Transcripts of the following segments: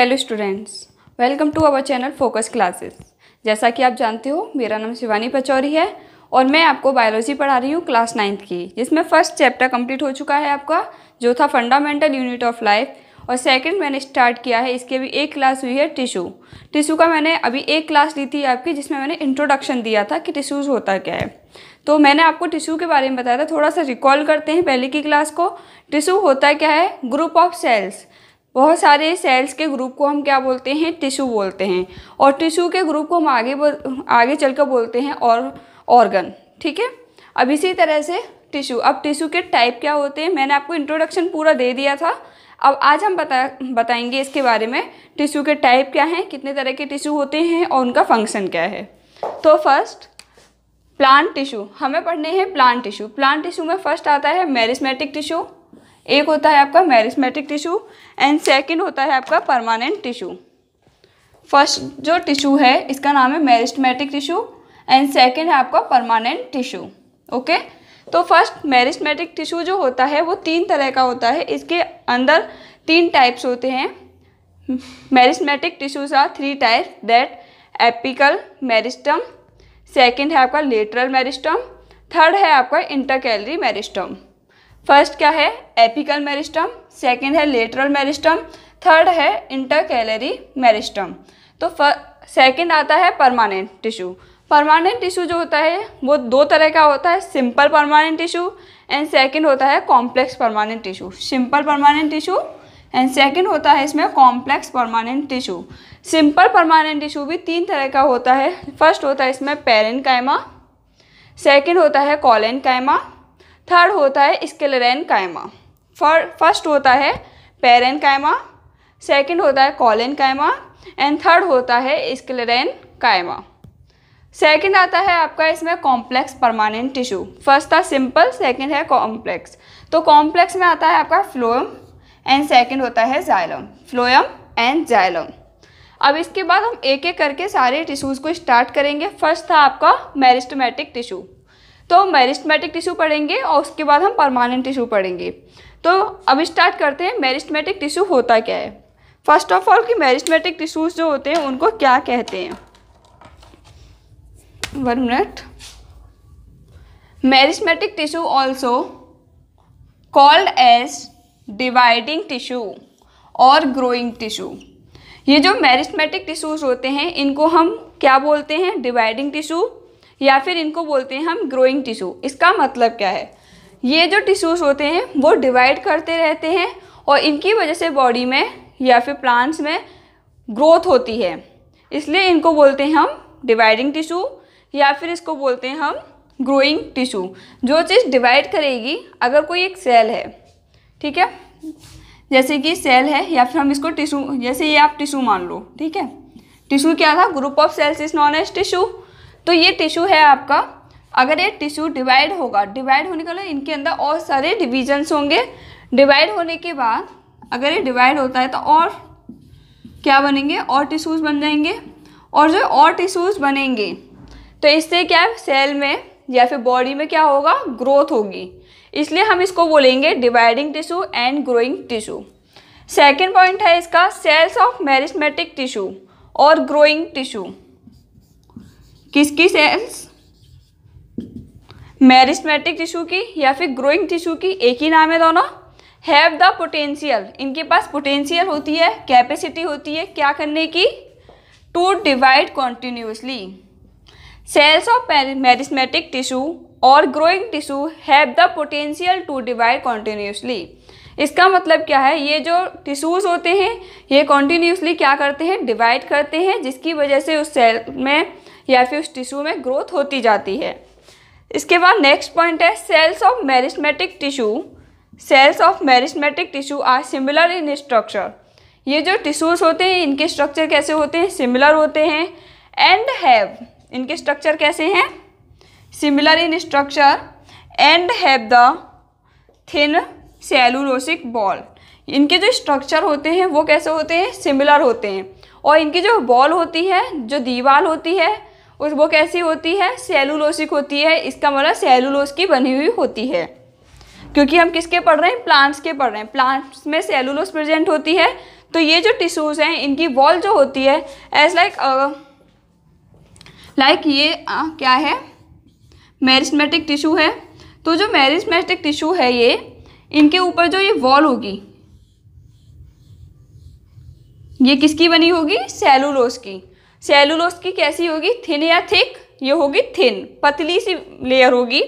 Hello students welcome to our channel focus classes जैसा कि आप जानते हो मेरा नाम शिवानी पचौरी है और मैं आपको बायोलॉजी पढ़ा रही हूँ क्लास नाइन्थ की जिसमें फर्स्ट चैप्टर कंप्लीट हो चुका है आपका जो था फंडामेंटल यूनिट ऑफ लाइफ और सेकंड मैंने स्टार्ट किया है इसकी अभी एक क्लास हुई है टिशू टिशू का मैंने अभी एक क्लास ली थी आपकी जिसमें मैंने इंट्रोडक्शन दिया था कि टिशूज़ होता क्या है तो मैंने आपको टिशू के बारे में बताया था थोड़ा सा रिकॉल करते हैं पहले की क्लास को टिशू होता क्या है ग्रुप ऑफ सेल्स बहुत सारे सेल्स के ग्रुप को हम क्या बोलते हैं टिश्यू बोलते हैं और टिश्यू के ग्रुप को हम आगे बोल आगे चल कर बोलते हैं और ऑर्गन ठीक है अब इसी तरह से टिश्यू अब टिश्यू के टाइप क्या होते हैं मैंने आपको इंट्रोडक्शन पूरा दे दिया था अब आज हम बता बताएंगे इसके बारे में टिश्यू के टाइप क्या हैं कितने तरह के टिश्यू होते हैं और उनका फंक्शन क्या है तो फर्स्ट प्लांट टिश्यू हमें पढ़ने हैं प्लांट टिश्यू प्लांट टिश्यू में फर्स्ट आता है मेरिस्मेटिक टिश्यू एक होता है आपका मैरिस्मेटिक टिश्यू एंड सेकंड होता है आपका परमानेंट टिश्यू फर्स्ट जो टिश्यू है इसका नाम है मैरिस्टमेटिक टिश्यू एंड सेकेंड है आपका परमानेंट टिश्यू ओके तो फर्स्ट मैरिस्मेटिक टिश्यू जो होता है वो तीन तरह का होता है इसके अंदर तीन टाइप्स होते हैं meristematic tissues are three type that apical meristem second है आपका लेटरल मैरिस्टम थर्ड है आपका इंटरकैलरी मेरिस्टम फर्स्ट क्या है एपिकल मेरिस्टम सेकेंड है लेटरल मेरिस्टम थर्ड है इंटरकैलरी मेरिस्टम तो सेकेंड आता है परमानेंट टिश्यू परमानेंट टिश्यू जो होता है वो दो तरह का होता है simple permanent tissue and second होता है complex permanent tissue simple permanent tissue and second होता है इसमें complex permanent tissue simple permanent tissue भी तीन तरह का होता है फर्स्ट होता है इसमें पेरेंट कैमा सेकेंड होता है कॉलेन कैमा थर्ड होता है स्केलरेन कायमा फर्स्ट होता है पेरेन कायमा सेकेंड होता है कॉलेन कायमा एंड थर्ड होता है स्केलरेन कायमा सेकेंड आता है आपका इसमें कॉम्प्लेक्स परमानेंट टिश्यू फर्स्ट था सिंपल सेकेंड है कॉम्प्लेक्स तो कॉम्प्लेक्स में आता है आपका फ्लोएम एंड सेकेंड होता है जाइलम फ्लोएम एंड जाइलम अब इसके बाद हम एक एक करके सारे टिश्यूज़ को स्टार्ट करेंगे फर्स्ट था आपका मेरिस्टमेटिक टिश्यू तो मैरिस्टमेटिक टिश्यू पढ़ेंगे और उसके बाद हम परमानेंट टिश्यू पढ़ेंगे तो अब स्टार्ट करते हैं मैरिस्टमेटिक टिश्यू होता क्या है फर्स्ट ऑफ ऑल कि मैरिस्टमेटिक टिश्यूज़ जो होते हैं उनको क्या कहते हैं one minute meristematic tissue also called as dividing tissue और ग्रोइंग टिश्यू ये जो मैरिस्मेटिक टिश्यूज़ होते हैं इनको हम क्या बोलते हैं डिवाइडिंग टिश्यू या फिर इनको बोलते हैं हम ग्रोइंग टिश्यू इसका मतलब क्या है ये जो टिश्यूज़ होते हैं वो डिवाइड करते रहते हैं और इनकी वजह से बॉडी में या फिर प्लांट्स में ग्रोथ होती है इसलिए इनको बोलते हैं हम डिवाइडिंग टिश्यू या फिर इसको बोलते हैं हम ग्रोइंग टिश्यू जो चीज़ डिवाइड करेगी अगर कोई एक सेल है ठीक है जैसे कि सेल है या फिर हम इसको टिशू जैसे ये आप टिशू मान लो ठीक है टिशू क्या था group of cells is known as tissue तो ये टिश्यू है आपका अगर ये टिश्यू डिवाइड होगा डिवाइड होने के बाद इनके अंदर और सारे डिविजन्स होंगे डिवाइड होने के बाद अगर ये डिवाइड होता है तो और क्या बनेंगे और टिश्यूज़ बन जाएंगे और जो और टिश्यूज़ बनेंगे तो इससे क्या है सेल में या फिर बॉडी में क्या होगा ग्रोथ होगी इसलिए हम इसको बोलेंगे dividing tissue and growing tissue second point है इसका सेल्स ऑफ मेरिस्मेटिक टिश्यू और ग्रोइंग टिश्यू किसकी सेल्स मैरिस्मेटिक टिश्यू की या फिर ग्रोइंग टिश्यू की एक ही नाम है दोनों हैव द पोटेंशियल इनके पास पोटेंशियल होती है कैपेसिटी होती है क्या करने की to divide continuously cells of meristematic tissue और growing tissue have the potential to divide continuously इसका मतलब क्या है ये जो टिश्यूज़ होते हैं ये कॉन्टीन्यूसली क्या करते हैं डिवाइड करते हैं जिसकी वजह से उस सेल में या फिर उस टिश्यू में ग्रोथ होती जाती है इसके बाद नेक्स्ट पॉइंट है cells of meristematic tissue cells of meristematic tissue are similar in structure ये जो टिश्यूज़ होते हैं इनके स्ट्रक्चर कैसे होते हैं सिमिलर होते हैं एंड हैव इनके स्ट्रक्चर कैसे हैं similar in structure and have the thin cellulosic wall इनके जो स्ट्रक्चर होते हैं वो कैसे होते हैं सिमिलर होते हैं और इनकी जो बॉल होती है जो दीवार होती है उस वो कैसी होती है सेलुलोसिक होती है इसका मतलब सेलुलोस की बनी हुई होती है क्योंकि हम किसके पढ़ रहे हैं प्लांट्स के पढ़ रहे हैं प्लांट्स में सेलुलोस प्रेजेंट होती है तो ये जो टिश्यूज़ हैं इनकी वॉल जो होती है एज लाइक लाइक ये आ, uh, क्या है मैरिस्मेटिक टिश्यू है तो जो मैरिस्मेटिक टिश्यू है ये इनके ऊपर जो ये वॉल होगी ये किसकी बनी होगी सेलुलोस की सेलुलोस की कैसी होगी थिन या थिक ये होगी थिन पतली सी लेयर होगी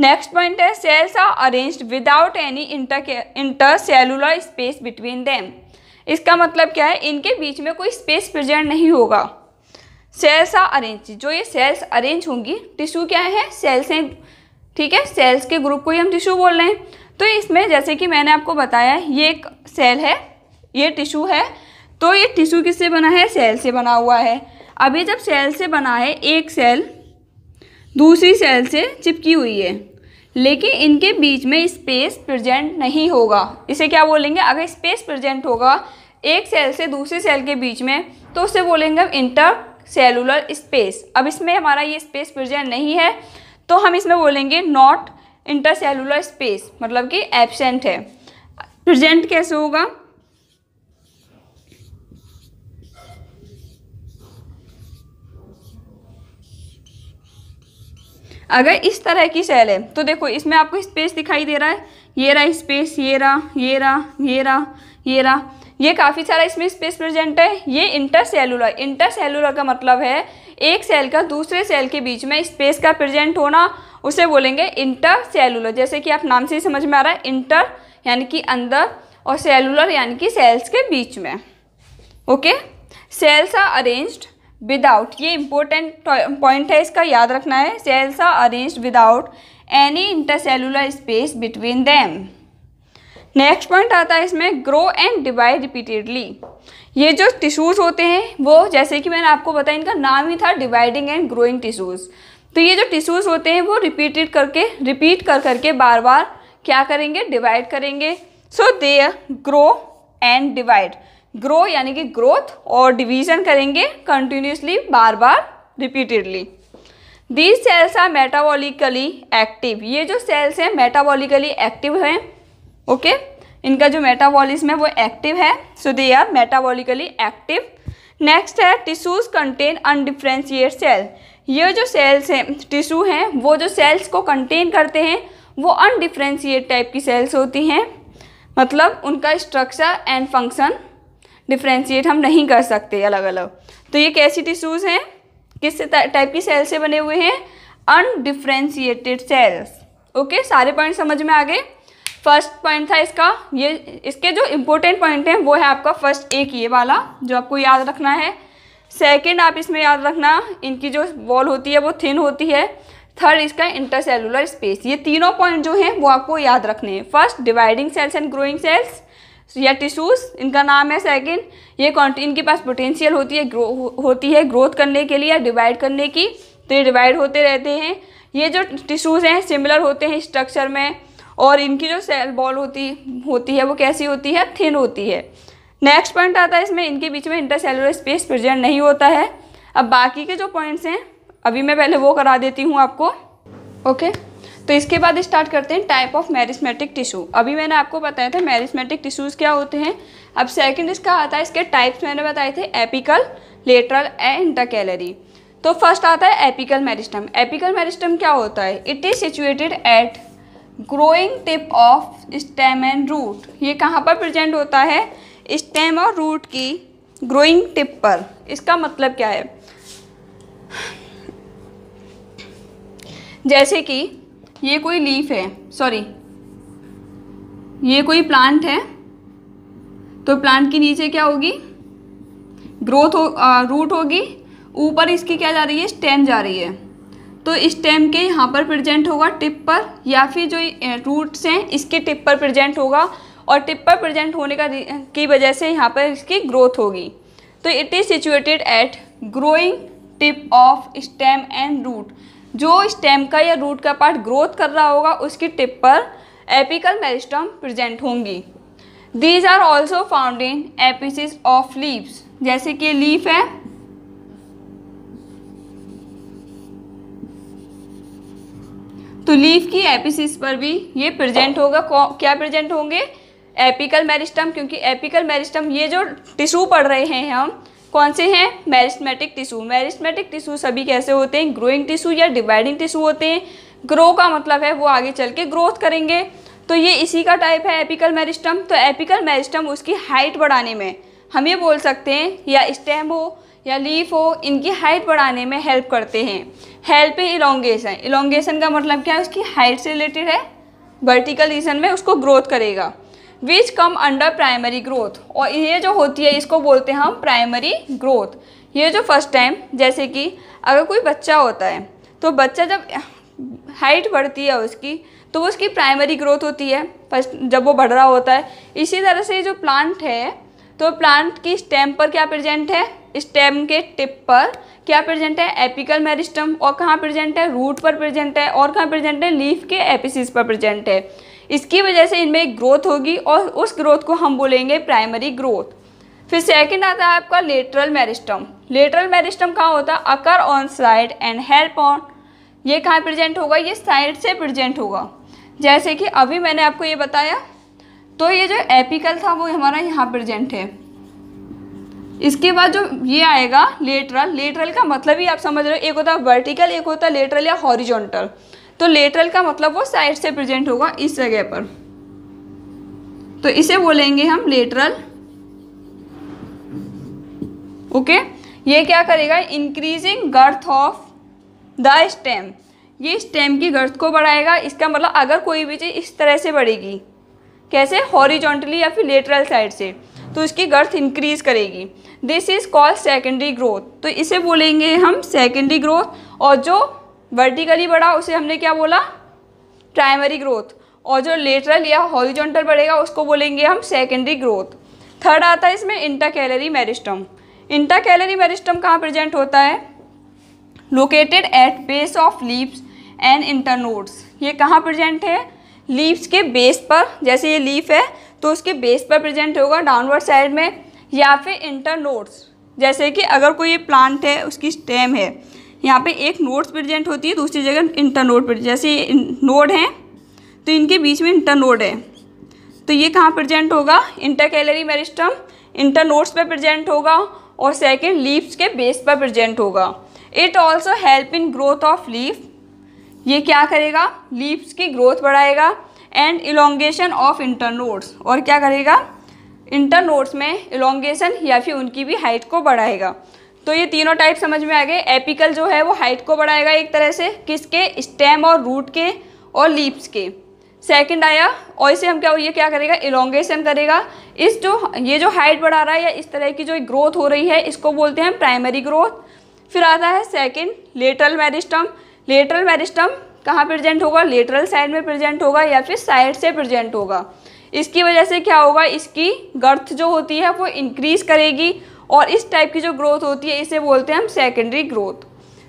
नेक्स्ट पॉइंट है cells are arranged without any inter intercellular space between them इसका मतलब क्या है इनके बीच में कोई स्पेस प्रेजेंट नहीं होगा सेल्स आर अरेंज जो ये सेल्स अरेंज होंगी टिश्यू क्या है सेल्स हैं ठीक है सेल्स के ग्रुप को ही हम टिश्यू बोल रहे हैं तो इसमें जैसे कि मैंने आपको बताया ये एक सेल है ये टिश्यू है तो ये टिश्यू किससे बना है सेल से बना हुआ है अभी जब सेल से बना है एक सेल दूसरी सेल से चिपकी हुई है लेकिन इनके बीच में स्पेस प्रेजेंट नहीं होगा इसे क्या बोलेंगे अगर स्पेस प्रेजेंट होगा एक सेल से दूसरी सेल के बीच में तो उसे बोलेंगे हम इंटर सेलुलर स्पेस अब इसमें हमारा ये स्पेस प्रेजेंट नहीं है तो हम इसमें बोलेंगे नॉट इंटर सेलुलर स्पेस मतलब कि एबसेंट है प्रेजेंट कैसे होगा अगर इस तरह की सेल है तो देखो इसमें आपको स्पेस दिखाई दे रहा है ये रहा स्पेस ये रहा ये रहा ये रहा ये रहा ये काफ़ी सारा इसमें स्पेस प्रेजेंट है ये इंटरसेलुलर इंटरसेलुलर का मतलब है एक सेल का दूसरे सेल के बीच में स्पेस का प्रेजेंट होना उसे बोलेंगे इंटरसेलुलर जैसे कि आप नाम से ही समझ में आ रहा है इंटर यानी कि अंदर और सेलुलर यानी कि सेल्स के बीच में okay cells are arranged without ये इंपॉर्टेंट पॉइंट है इसका याद रखना है cells are arrange without any intercellular space between them next point आता है इसमें ग्रो एंड डिवाइड रिपीटेडली ये जो टिश्यूज़ होते हैं वो जैसे कि मैंने आपको बताया इनका नाम ही था डिवाइडिंग एंड ग्रोइंग टिश्यूज़ तो ये जो टिश्यूज़ होते हैं वो रिपीटेड करके रिपीट कर करके बार बार क्या करेंगे डिवाइड करेंगे so they grow and divide grow यानी कि ग्रोथ और डिवीजन करेंगे कंटिन्यूसली बार बार repeatedly these cells are metabolically active ये जो सेल्स हैं मेटाबॉलिकली एक्टिव हैं ओके इनका जो मेटाबॉलिज्म है वो एक्टिव है so they are metabolically active next है टिश्यूज कंटेन अनडिफ्रेंशिएट सेल ये जो सेल्स हैं टिश्यू हैं वो जो सेल्स को कंटेन करते हैं वो अनडिफ्रेंशिएट टाइप की सेल्स होती हैं मतलब उनका स्ट्रक्चर एंड फंक्शन डिफ्रेंशिएट हम नहीं कर सकते अलग अलग तो ये कैसी टिश्यूज़ हैं किस टाइप की सेल से बने हुए हैं अनडिफ्रेंशिएटेड सेल्स ओके सारे पॉइंट समझ में आ गए फर्स्ट पॉइंट था इसका ये इसके जो इम्पोर्टेंट पॉइंट हैं वो है आपका फर्स्ट एक ये वाला जो आपको याद रखना है सेकेंड आप इसमें याद रखना इनकी जो वॉल होती है वो थिन होती है थर्ड इसका इंटरसेलुलर स्पेस ये तीनों पॉइंट जो हैं वो आपको याद रखने हैं first dividing cells and growing cells या टिश्यूज़ इनका नाम है सेकंड ये इनके पास पोटेंशियल होती है ग्रो होती है ग्रोथ करने के लिए या डिवाइड करने की तो ये डिवाइड होते रहते हैं ये जो टिश्यूज़ हैं सिमिलर होते हैं स्ट्रक्चर में और इनकी जो सेल बॉल होती होती है वो कैसी होती है थिन होती है नेक्स्ट पॉइंट आता है इसमें इनके बीच में इंटरसेलुलर स्पेस प्रेजेंट नहीं होता है अब बाकी के जो पॉइंट्स हैं अभी मैं पहले वो करा देती हूँ आपको ओके okay? तो इसके बाद स्टार्ट करते हैं टाइप ऑफ मैरिस्मेटिक टिशू अभी मैंने आपको बताया था मैरिस्मेटिक टिश्यूज़ क्या होते हैं अब सेकेंड इसका आता है इसके टाइप्स मैंने बताए थे एपिकल लेटरल एंड इंटरकैलरी तो फर्स्ट आता है एपिकल मैरिस्टम एपिकल मैरिस्टम क्या होता है it is situated at growing tip of stem and root ये कहाँ पर प्रजेंट होता है स्टेम और रूट की ग्रोइंग टिप पर इसका मतलब क्या है जैसे कि ये कोई लीफ है सॉरी ये कोई प्लांट है तो प्लांट के नीचे क्या होगी ग्रोथ हो आ, रूट होगी ऊपर इसकी क्या जा रही है स्टेम जा रही है तो स्टेम के यहाँ पर प्रेजेंट होगा टिप पर या फिर जो रूट्स हैं इसके टिप पर प्रेजेंट होगा और टिप पर प्रेजेंट होने का की वजह से यहाँ पर इसकी ग्रोथ होगी तो it is situated at growing tip of stem and root जो स्टेम का या रूट का पार्ट ग्रोथ कर रहा होगा उसकी टिप पर एपिकल मेरिस्टम प्रेजेंट होंगी these are also found in apices of leaves जैसे कि लीफ है तो लीफ की एपिसिस पर भी ये प्रेजेंट होगा क्या प्रेजेंट होंगे एपिकल मेरिस्टम क्योंकि एपिकल मेरिस्टम ये जो टिश्यू पढ़ रहे हैं हम कौन से हैं मैरिस्मेटिक टिशू मैरिस्मेटिक टिशू सभी कैसे होते हैं ग्रोइंग टिशू या डिवाइडिंग टिशू होते हैं ग्रो का मतलब है वो आगे चल के ग्रोथ करेंगे तो ये इसी का टाइप है एपिकल मैरिस्टम तो एपिकल मैरिस्टम उसकी हाइट बढ़ाने में हम ये बोल सकते हैं या स्टेम हो या लीफ हो इनकी हाइट बढ़ाने में हेल्प करते हैं हेल्प है इलोंगेशन इलोंगेशन का मतलब क्या है उसकी हाइट से रिलेटेड है वर्टिकल रीजन में उसको ग्रोथ करेगा which come under primary growth और ये जो होती है इसको बोलते हैं हम प्राइमरी ग्रोथ ये जो फर्स्ट टाइम जैसे कि अगर कोई बच्चा होता है तो बच्चा जब हाइट बढ़ती है उसकी तो उसकी प्राइमरी ग्रोथ होती है फर्स्ट जब वो बढ़ रहा होता है इसी तरह से जो प्लांट है तो प्लांट की स्टेम पर क्या प्रेजेंट है स्टेम के टिप पर क्या प्रेजेंट है एपिकल मेरिस्टम और कहाँ प्रेजेंट है रूट पर प्रेजेंट है और कहाँ प्रेजेंट है लीफ के एपिसिस पर प्रेजेंट है इसकी वजह से इनमें एक ग्रोथ होगी और उस ग्रोथ को हम बोलेंगे प्राइमरी ग्रोथ फिर सेकंड आता है आपका लेटरल मेरिस्टम लेटरल मेरिस्टम कहाँ होता है occur on side and help on ये कहाँ प्रेजेंट होगा ये साइड से प्रेजेंट होगा जैसे कि अभी मैंने आपको ये बताया तो ये जो एपिकल था वो हमारा यहाँ प्रेजेंट है इसके बाद जो ये आएगा लेटरल लेटरल का मतलब ही आप समझ रहे हो एक होता है वर्टिकल एक होता है लेटरल या हॉरिजॉन्टल तो लेटरल का मतलब वो साइड से प्रेजेंट होगा इस जगह पर तो इसे बोलेंगे हम लेटरल ओके ये क्या करेगा increasing girth of the stem ये स्टेम की गर्थ को बढ़ाएगा इसका मतलब अगर कोई भी चीज़ इस तरह से बढ़ेगी कैसे हॉरिजॉन्टली या फिर लेटरल साइड से तो इसकी गर्थ इंक्रीज करेगी this is called secondary growth तो इसे बोलेंगे हम सेकेंडरी ग्रोथ और जो वर्टिकली बढ़ा उसे हमने क्या बोला प्राइमरी ग्रोथ और जो लेटरल या हॉरिजॉन्टल बढ़ेगा उसको बोलेंगे हम सेकेंडरी ग्रोथ थर्ड आता है इसमें इंटाकैलरी मेरिस्टम इंटाकैलरी मेरिस्टम कहाँ प्रेजेंट होता है located at base of leaves and internodes ये कहाँ प्रेजेंट है लीव्स के बेस पर जैसे ये लीफ है तो उसके बेस पर प्रेजेंट होगा डाउनवर्ड साइड में या फिर इंटरनोड्स जैसे कि अगर कोई प्लांट है उसकी स्टेम है यहाँ पे एक नोड्स प्रेजेंट होती है दूसरी जगह इंटर नोड प्रेजेंट जैसे नोड हैं तो इनके बीच में इंटर नोड है तो ये कहाँ प्रेजेंट होगा intercalary meristem internodes पर प्रेजेंट होगा और सेकेंड लीव्स के बेस पर प्रेजेंट होगा it also help in growth of leaf ये क्या करेगा लीव्स की ग्रोथ बढ़ाएगा and elongation of internodes और क्या करेगा इंटर नोड्स में इलोंगेशन या फिर उनकी भी हाइट को बढ़ाएगा तो ये तीनों टाइप समझ में आ गए एपिकल जो है वो हाइट को बढ़ाएगा एक तरह से किसके स्टेम और रूट के और लीप्स के सेकंड आया और इसे हम क्या ये क्या करेगा इलोंगेशन करेगा इस जो ये जो हाइट बढ़ा रहा है या इस तरह की जो ग्रोथ हो रही है इसको बोलते हैं प्राइमरी ग्रोथ फिर आता है second lateral meristem lateral meristem कहाँ प्रेजेंट होगा लेटरल साइड में प्रेजेंट होगा या फिर साइड से प्रेजेंट होगा इसकी वजह से क्या होगा इसकी गर्थ जो होती है वो इंक्रीज करेगी और इस टाइप की जो ग्रोथ होती है इसे बोलते हैं हम सेकेंडरी ग्रोथ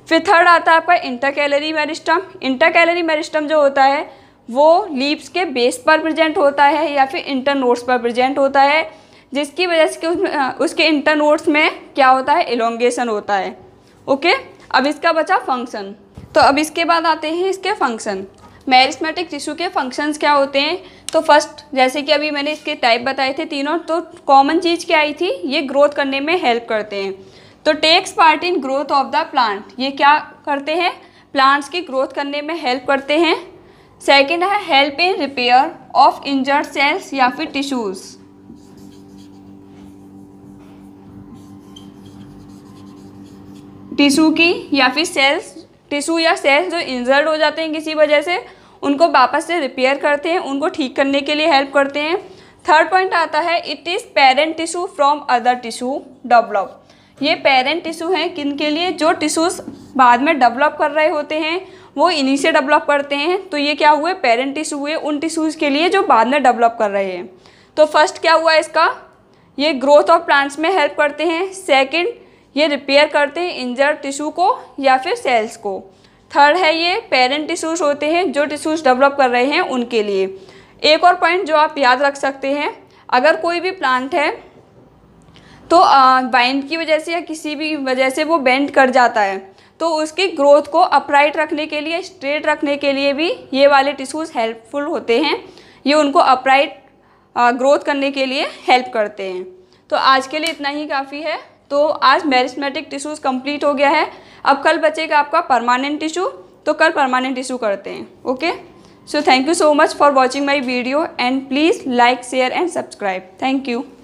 फिर थर्ड आता है आपका intercalary meristem intercalary meristem जो होता है वो लीप्स के बेस पर प्रेजेंट होता है या फिर इंटर नोट्स पर प्रेजेंट होता है जिसकी वजह से उसके इंटर नोट्स में क्या होता है एलोंगेशन होता है ओके अब इसका बचा फंक्शन तो अब इसके बाद आते हैं इसके फंक्शन मैरिस्मेटिक टिश्यू के फंक्शंस क्या होते हैं तो फर्स्ट जैसे कि अभी मैंने इसके टाइप बताए थे तीनों तो कॉमन चीज़ क्या आई थी ये ग्रोथ करने में हेल्प करते हैं तो takes part in growth of the plant ये क्या करते हैं प्लांट्स की ग्रोथ करने में हेल्प करते हैं सेकेंड है help in repair of injured cells या फिर टिश्यूज़ टिशू की या फिर सेल्स टिशू या सेल्स जो इंजर्ड हो जाते हैं किसी वजह से उनको वापस से रिपेयर करते हैं उनको ठीक करने के लिए हेल्प करते हैं थर्ड पॉइंट आता है it is parent tissue from other tissue develop ये पेरेंट टिशू हैं किन के लिए जो टिशूज़ बाद में डेवलप कर रहे होते हैं वो इन्हीं से डेवलप करते हैं तो ये क्या हुए पेरेंट टिश्यू हुए उन टिशूज़ के लिए जो बाद में डेवलप कर रहे हैं तो फर्स्ट क्या हुआ इसका ये ग्रोथ ऑफ प्लांट्स में हेल्प करते हैं सेकंड ये रिपेयर करते हैं इंजर्ड टिशू को या फिर सेल्स को थर्ड है ये पेरेंट टिश्यूज़ होते हैं जो टिश्यूज़ डेवलप कर रहे हैं उनके लिए एक और पॉइंट जो आप याद रख सकते हैं अगर कोई भी प्लांट है तो बाइंड की वजह से या किसी भी वजह से वो बेंड कर जाता है तो उसकी ग्रोथ को अपराइट रखने के लिए स्ट्रेट रखने के लिए भी ये वाले टिश्यूज़ हेल्पफुल होते हैं ये उनको अपराइट ग्रोथ करने के लिए हेल्प करते हैं तो आज के लिए इतना ही काफ़ी है तो आज मैरिस्मेटिक टिश्यूज़ कंप्लीट हो गया है अब कल बचेगा आपका परमानेंट टिश्यू तो कल परमानेंट टिश्यू करते हैं okay so thank you so much for watching my video and please like share and subscribe thank you